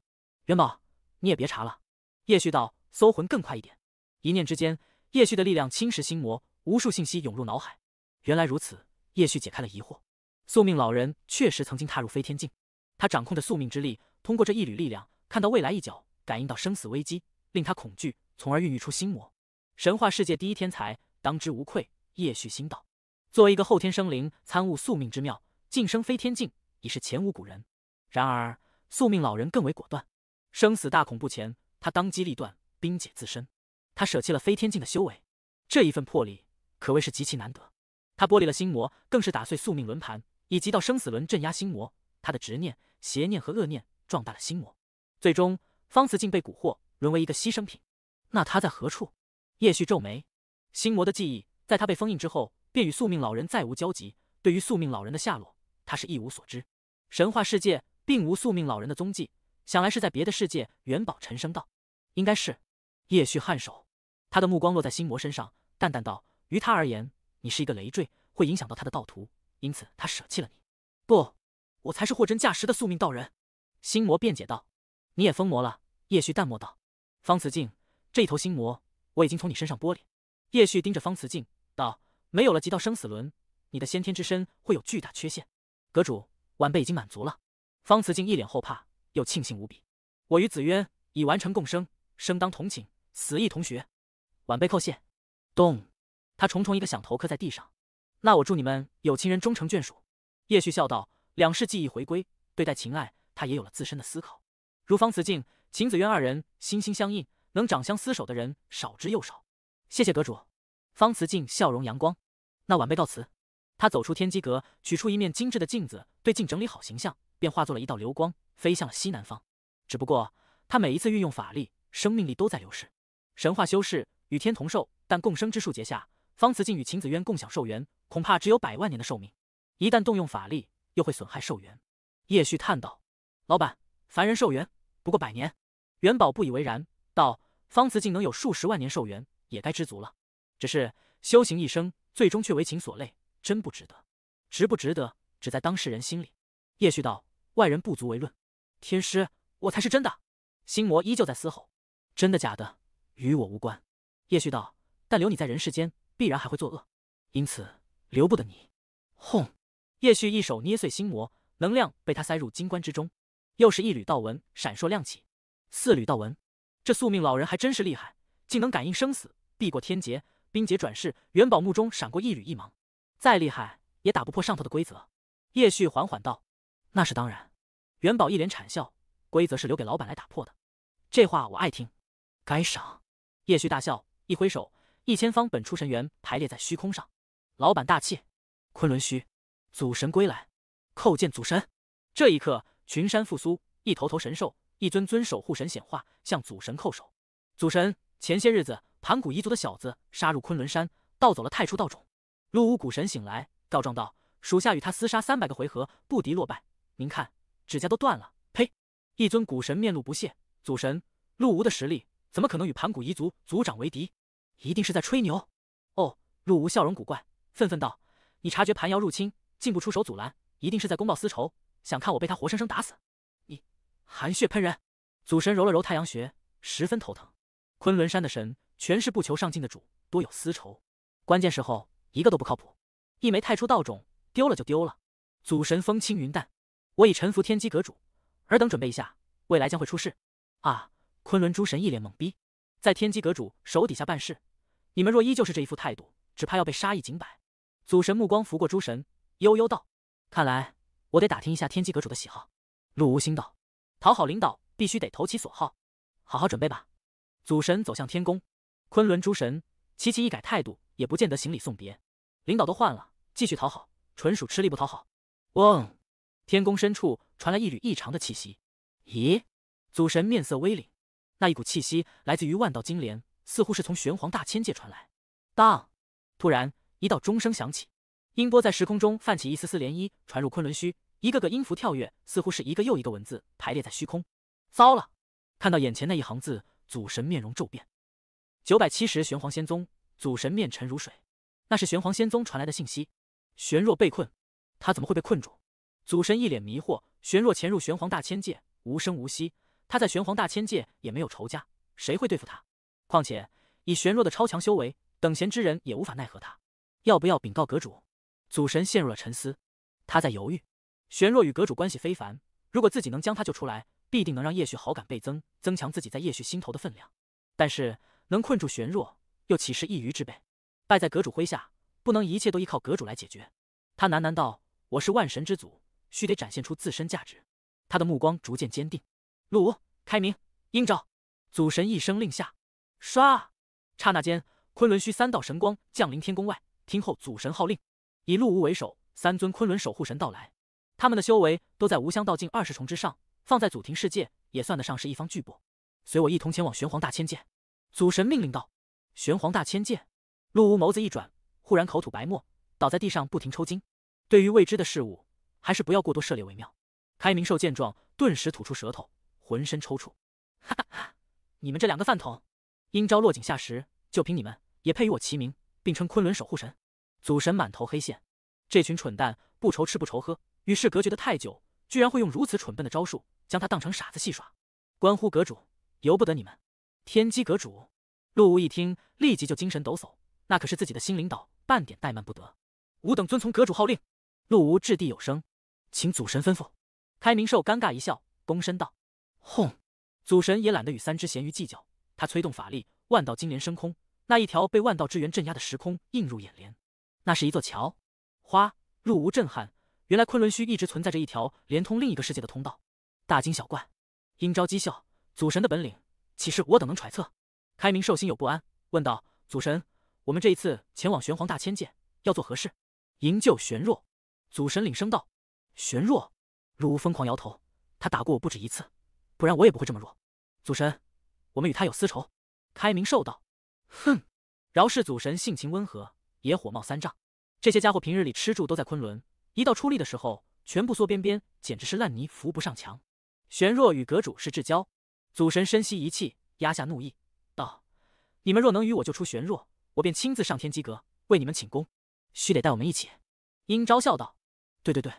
元宝，你也别查了。叶旭道：“搜魂更快一点。”一念之间，叶旭的力量侵蚀心魔，无数信息涌入脑海。原来如此，叶旭解开了疑惑。宿命老人确实曾经踏入飞天境，他掌控着宿命之力，通过这一缕力量看到未来一角，感应到生死危机，令他恐惧，从而孕育出心魔。神话世界第一天才，当之无愧。叶旭心道：“作为一个后天生灵，参悟宿命之妙。”晋升飞天境已是前无古人，然而宿命老人更为果断。生死大恐怖前，他当机立断，冰解自身。他舍弃了飞天境的修为，这一份魄力可谓是极其难得。他剥离了心魔，更是打碎宿命轮盘，以及到生死轮镇压心魔。他的执念、邪念和恶念壮大了心魔，最终方慈竟被蛊惑，沦为一个牺牲品。那他在何处？叶旭皱眉，心魔的记忆在他被封印之后，便与宿命老人再无交集。对于宿命老人的下落，他是一无所知，神话世界并无宿命老人的踪迹，想来是在别的世界。元宝沉声道：“应该是。”叶旭颔首，他的目光落在心魔身上，淡淡道：“于他而言，你是一个累赘，会影响到他的道途，因此他舍弃了你。”“不，我才是货真价实的宿命道人。”心魔辩解道。“你也疯魔了。”叶旭淡漠道。“方慈静，这一头心魔我已经从你身上剥离。”叶旭盯着方慈静道：“没有了极道生死轮，你的先天之身会有巨大缺陷。”阁主，晚辈已经满足了。方辞镜一脸后怕，又庆幸无比。我与子渊已完成共生，生当同寝，死亦同穴。晚辈叩谢。咚！他重重一个响头磕在地上。那我祝你们有情人终成眷属。叶旭笑道。两世记忆回归，对待情爱，他也有了自身的思考。如方辞镜、秦子渊二人心心相印，能长相厮守的人少之又少。谢谢阁主。方辞镜笑容阳光。那晚辈告辞。他走出天机阁，取出一面精致的镜子，对镜整理好形象，便化作了一道流光，飞向了西南方。只不过他每一次运用法力，生命力都在流逝。神话修士与天同寿，但共生之术结下，方慈镜与秦子渊共享寿元，恐怕只有百万年的寿命。一旦动用法力，又会损害寿元。叶旭叹道：“老板，凡人寿元不过百年。”元宝不以为然道：“方慈镜能有数十万年寿元，也该知足了。只是修行一生，最终却为情所累。”真不值得，值不值得只在当事人心里。叶旭道，外人不足为论。天师，我才是真的。心魔依旧在嘶吼，真的假的，与我无关。叶旭道，但留你在人世间，必然还会作恶，因此留不得你。轰！叶旭一手捏碎心魔，能量被他塞入金棺之中，又是一缕道纹闪烁亮起。四缕道纹，这宿命老人还真是厉害，竟能感应生死，避过天劫，冰劫转世。元宝墓中闪过一缕一芒。再厉害也打不破上头的规则，叶旭缓缓道：“那是当然。”元宝一脸谄笑：“规则是留给老板来打破的。”这话我爱听，该赏。叶旭大笑，一挥手，一千方本初神元排列在虚空上。老板大气，昆仑虚，祖神归来，叩见祖神。这一刻，群山复苏，一头头神兽，一尊尊守护神显化，向祖神叩首。祖神，前些日子，盘古一族的小子杀入昆仑山，盗走了太初道种。陆吾古神醒来，告状道：“属下与他厮杀三百个回合，不敌落败。您看，指甲都断了。”呸！一尊古神面露不屑：“祖神，陆吾的实力怎么可能与盘古一族族长为敌？一定是在吹牛。”哦，陆吾笑容古怪，愤愤道：“你察觉盘瑶入侵，竟不出手阻拦，一定是在公报私仇，想看我被他活生生打死。”你，含血喷人！祖神揉了揉太阳穴，十分头疼。昆仑山的神全是不求上进的主，多有私仇，关键时候。一个都不靠谱，一枚太初道种丢了就丢了。祖神风轻云淡，我已臣服天机阁主，尔等准备一下，未来将会出事。啊！昆仑诸神一脸懵逼，在天机阁主手底下办事，你们若依旧是这一副态度，只怕要被杀一儆百。祖神目光拂过诸神，悠悠道：“看来我得打听一下天机阁主的喜好。”陆无心道：“讨好领导必须得投其所好，好好准备吧。”祖神走向天宫，昆仑诸神齐齐一改态度，也不见得行礼送别。领导都换了，继续讨好，纯属吃力不讨好。嗡，天宫深处传来一缕异常的气息。咦，祖神面色微凛，那一股气息来自于万道金莲，似乎是从玄黄大千界传来。当，突然一道钟声响起，音波在时空中泛起一丝丝涟漪，传入昆仑虚，一个个音符跳跃，似乎是一个又一个文字排列在虚空。糟了，看到眼前那一行字，祖神面容骤变。九百七十玄黄仙宗，祖神面沉如水。那是玄黄仙宗传来的信息，玄若被困，他怎么会被困住？祖神一脸迷惑。玄若潜入玄黄大千界，无声无息，他在玄黄大千界也没有仇家，谁会对付他？况且以玄若的超强修为，等闲之人也无法奈何他。要不要禀告阁主？祖神陷入了沉思，他在犹豫。玄若与阁主关系非凡，如果自己能将他救出来，必定能让叶旭好感倍增，增强自己在叶旭心头的分量。但是能困住玄若，又岂是一鱼之辈？败在阁主麾下，不能一切都依靠阁主来解决。他喃喃道：“我是万神之祖，须得展现出自身价值。”他的目光逐渐坚定。陆吾开明，应召。祖神一声令下，唰！刹那间，昆仑虚三道神光降临天宫外。听候祖神号令，以陆吾为首，三尊昆仑守护神到来。他们的修为都在无相道境二十重之上，放在祖庭世界也算得上是一方巨擘。随我一同前往玄黄大千界，祖神命令道：“玄黄大千界。”陆无眸子一转，忽然口吐白沫，倒在地上不停抽筋。对于未知的事物，还是不要过多涉猎为妙。开明兽见状，顿时吐出舌头，浑身抽搐。哈哈哈！你们这两个饭桶，阴招落井下石，就凭你们也配与我齐名，并称昆仑守护神？祖神满头黑线，这群蠢蛋不愁吃不愁喝，与世隔绝的太久，居然会用如此蠢笨的招数，将他当成傻子戏耍？关乎阁主，由不得你们。天机阁主，陆无一听，立即就精神抖擞。那可是自己的新领导，半点怠慢不得。吾等遵从阁主号令。陆吾掷地有声，请祖神吩咐。开明兽尴尬一笑，躬身道。轰！祖神也懒得与三只咸鱼计较，他催动法力，万道金莲升空。那一条被万道之源镇压的时空映入眼帘，那是一座桥。花，陆吾震撼，原来昆仑虚一直存在着一条连通另一个世界的通道。大惊小怪，应昭讥笑。祖神的本领，岂是我等能揣测？开明兽心有不安，问道：祖神。我们这一次前往玄黄大千界，要做何事？营救玄若。祖神领声道：“玄若。”陆无疯狂摇头，他打过我不止一次，不然我也不会这么弱。祖神，我们与他有私仇。开明兽道：“哼！”饶氏祖神性情温和，也火冒三丈。这些家伙平日里吃住都在昆仑，一到出力的时候，全部缩边边，简直是烂泥扶不上墙。玄若与阁主是至交，祖神深吸一气，压下怒意，道：“你们若能与我救出玄若。”我便亲自上天机阁为你们请功，须得带我们一起。”殷昭笑道。“对对对！”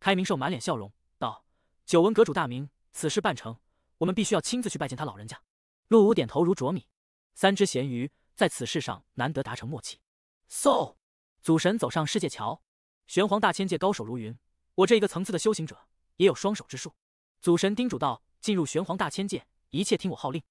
开明兽满脸笑容道：“久闻阁主大名，此事办成，我们必须要亲自去拜见他老人家。”陆武点头如啄米。三只咸鱼在此事上难得达成默契。So，祖神走上世界桥。玄黄大千界高手如云，我这一个层次的修行者也有双手之术。祖神叮嘱道：“进入玄黄大千界，一切听我号令。”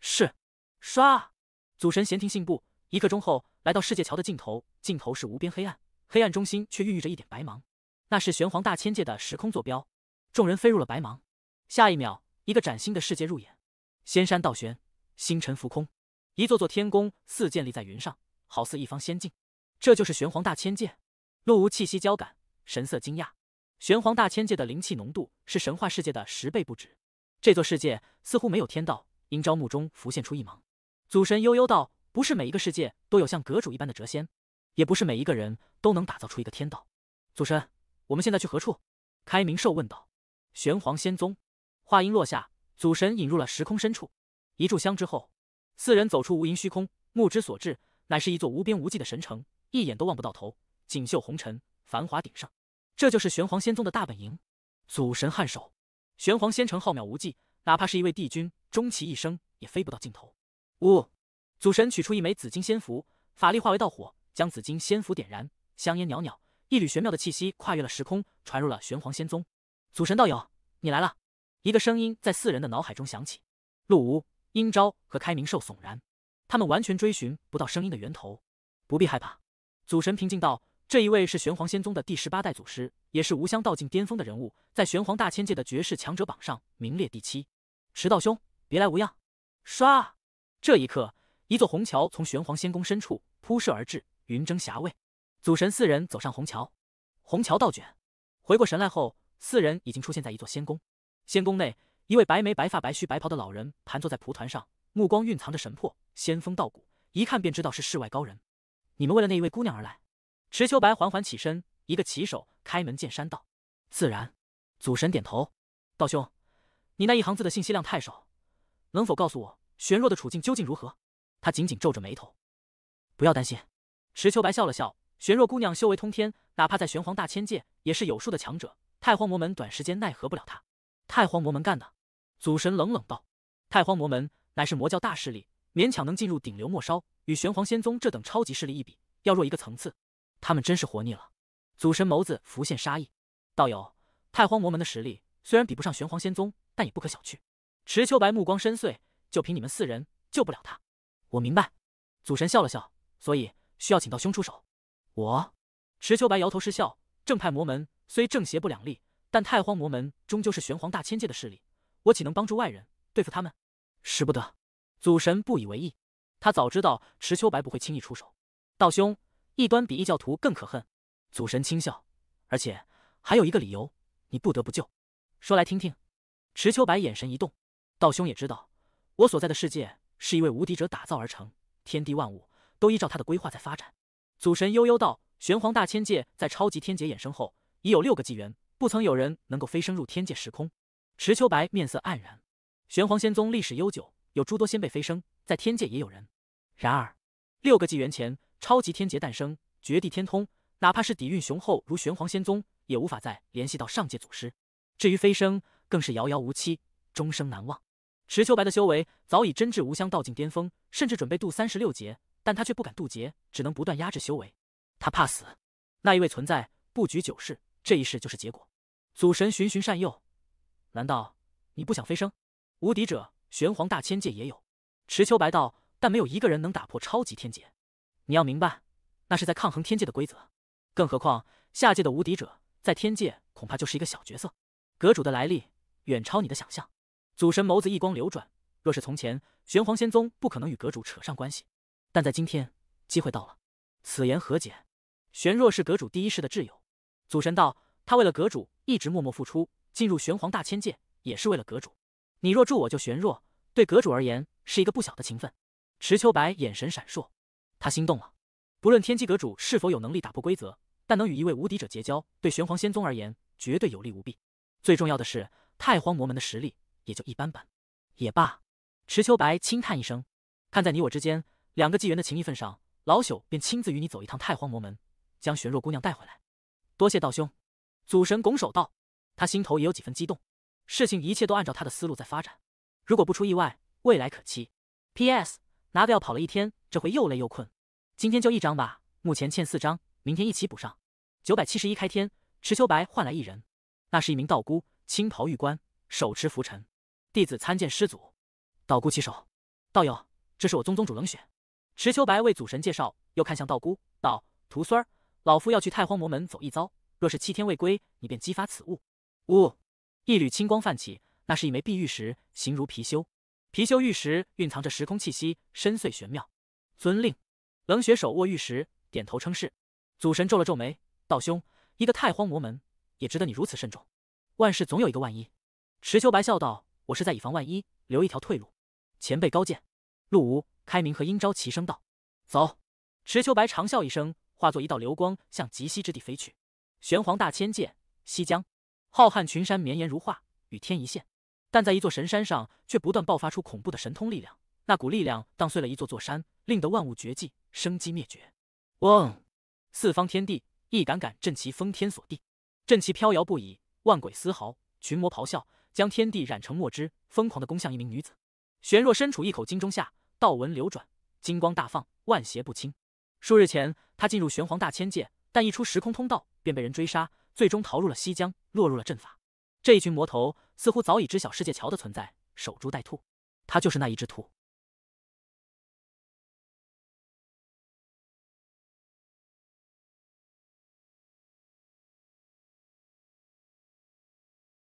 是。刷，祖神闲庭信步。一刻钟后，来到世界桥的尽头，尽头是无边黑暗，黑暗中心却孕育着一点白芒，那是玄黄大千界的时空坐标。众人飞入了白芒，下一秒，一个崭新的世界入眼，仙山倒悬，星辰浮空，一座座天宫似建立在云上，好似一方仙境。这就是玄黄大千界。陆无气息交感，神色惊讶。玄黄大千界的灵气浓度是神话世界的十倍不止，这座世界似乎没有天道。因昭目中浮现出一芒，祖神悠悠道。不是每一个世界都有像阁主一般的谪仙，也不是每一个人都能打造出一个天道。祖神，我们现在去何处？开明兽问道。玄黄仙宗。话音落下，祖神引入了时空深处。一炷香之后，四人走出无垠虚空，目之所至，乃是一座无边无际的神城，一眼都望不到头。锦绣红尘，繁华鼎盛，这就是玄黄仙宗的大本营。祖神颔首。玄黄仙城浩渺无际，哪怕是一位帝君，终其一生也飞不到尽头。呜。祖神取出一枚紫金仙符，法力化为道火，将紫金仙符点燃，香烟袅袅，一缕玄妙的气息跨越了时空，传入了玄黄仙宗。祖神道友，你来了！一个声音在四人的脑海中响起。陆吾、殷昭和开明兽悚然，他们完全追寻不到声音的源头。不必害怕，祖神平静道：“这一位是玄黄仙宗的第十八代祖师，也是无相道境巅峰的人物，在玄黄大千界的绝世强者榜上名列第七。迟道兄，别来无恙。”唰，这一刻。一座虹桥从玄黄仙宫深处铺设而至，云蒸霞蔚。祖神四人走上虹桥，虹桥倒卷。回过神来后，四人已经出现在一座仙宫。仙宫内，一位白眉、白发、白须、白袍的老人盘坐在蒲团上，目光蕴藏着神魄，仙风道骨，一看便知道是世外高人。你们为了那一位姑娘而来？池秋白缓缓起身，一个起手，开门见山道：“自然。”祖神点头。道兄，你那一行字的信息量太少，能否告诉我玄若的处境究竟如何？他紧紧皱着眉头，不要担心。池秋白笑了笑，玄若姑娘修为通天，哪怕在玄黄大千界也是有数的强者，太荒魔门短时间奈何不了她。太荒魔门干的！祖神冷冷道：“太荒魔门乃是魔教大势力，勉强能进入顶流末梢，与玄黄仙宗这等超级势力一比，要弱一个层次。他们真是活腻了。”祖神眸子浮现杀意：“道友，太荒魔门的实力虽然比不上玄黄仙宗，但也不可小觑。”池秋白目光深邃：“就凭你们四人，救不了他。”我明白，祖神笑了笑，所以需要请到兄出手。我，池秋白摇头失笑。正派魔门虽正邪不两立，但太荒魔门终究是玄黄大千界的势力，我岂能帮助外人对付他们？使不得。祖神不以为意，他早知道池秋白不会轻易出手。道兄，异端比异教徒更可恨。祖神轻笑，而且还有一个理由，你不得不救。说来听听。池秋白眼神一动，道兄也知道我所在的世界。是一位无敌者打造而成，天地万物都依照他的规划在发展。祖神悠悠道：“玄黄大千界在超级天劫衍生后，已有六个纪元，不曾有人能够飞升入天界时空。”池秋白面色黯然。玄黄仙宗历史悠久，有诸多先辈飞升，在天界也有人。然而，六个纪元前，超级天劫诞生，绝地天通，哪怕是底蕴雄厚如玄黄仙宗，也无法再联系到上界祖师。至于飞升，更是遥遥无期，终生难忘。池秋白的修为早已真至无相道境巅峰，甚至准备渡三十六劫，但他却不敢渡劫，只能不断压制修为。他怕死。那一位存在布局九世，这一世就是结果。祖神循循善诱，难道你不想飞升？无敌者，玄黄大千界也有。池秋白道，但没有一个人能打破超级天劫。你要明白，那是在抗衡天界的规则。更何况，下界的无敌者，在天界恐怕就是一个小角色。阁主的来历远超你的想象。祖神眸子一光流转，若是从前，玄黄仙宗不可能与阁主扯上关系，但在今天，机会到了。此言何解？玄若是阁主第一世的挚友，祖神道，他为了阁主一直默默付出，进入玄黄大千界也是为了阁主。你若助我救玄若，对阁主而言是一个不小的情分。池秋白眼神闪烁，他心动了。不论天机阁主是否有能力打破规则，但能与一位无敌者结交，对玄黄仙宗而言绝对有利无弊。最重要的是，太荒魔门的实力。也就一般般，也罢。池秋白轻叹一声，看在你我之间两个纪元的情谊份上，老朽便亲自与你走一趟太荒魔门，将玄若姑娘带回来。多谢道兄，祖神拱手道。他心头也有几分激动，事情一切都按照他的思路在发展，如果不出意外，未来可期。P.S. 拿个药跑了一天，这回又累又困，今天就一张吧，目前欠四张，明天一起补上。九百七十一开天，池秋白换来一人，那是一名道姑，青袍玉冠，手持拂尘。弟子参见师祖，道姑起手，道友，这是我宗宗主冷雪。池秋白为祖神介绍，又看向道姑道，徒孙儿，老夫要去太荒魔门走一遭，若是七天未归，你便激发此物。呜，一缕青光泛起，那是一枚碧玉石，形如貔貅，貔貅玉石蕴藏着时空气息，深邃玄妙。遵令，冷雪手握玉石，点头称是。祖神皱了皱眉，道兄，一个太荒魔门也值得你如此慎重，万事总有一个万一。池秋白笑道。我是在以防万一，留一条退路。前辈高见。陆无、开明和阴昭齐声道：“走！”池秋白长笑一声，化作一道流光向极西之地飞去。玄黄大千界，西江。浩瀚群山绵延如画，与天一线。但在一座神山上，却不断爆发出恐怖的神通力量。那股力量荡碎了一座座山，令得万物绝迹，生机灭绝。嗡！四方天地，一杆杆阵旗封天锁地，阵旗飘摇不已，万鬼嘶嚎，群魔咆哮。将天地染成墨汁，疯狂的攻向一名女子。玄若身处一口金钟下，道纹流转，金光大放，万邪不侵。数日前，他进入玄黄大千界，但一出时空通道便被人追杀，最终逃入了西江，落入了阵法。这一群魔头似乎早已知晓世界桥的存在，守株待兔。他就是那一只兔。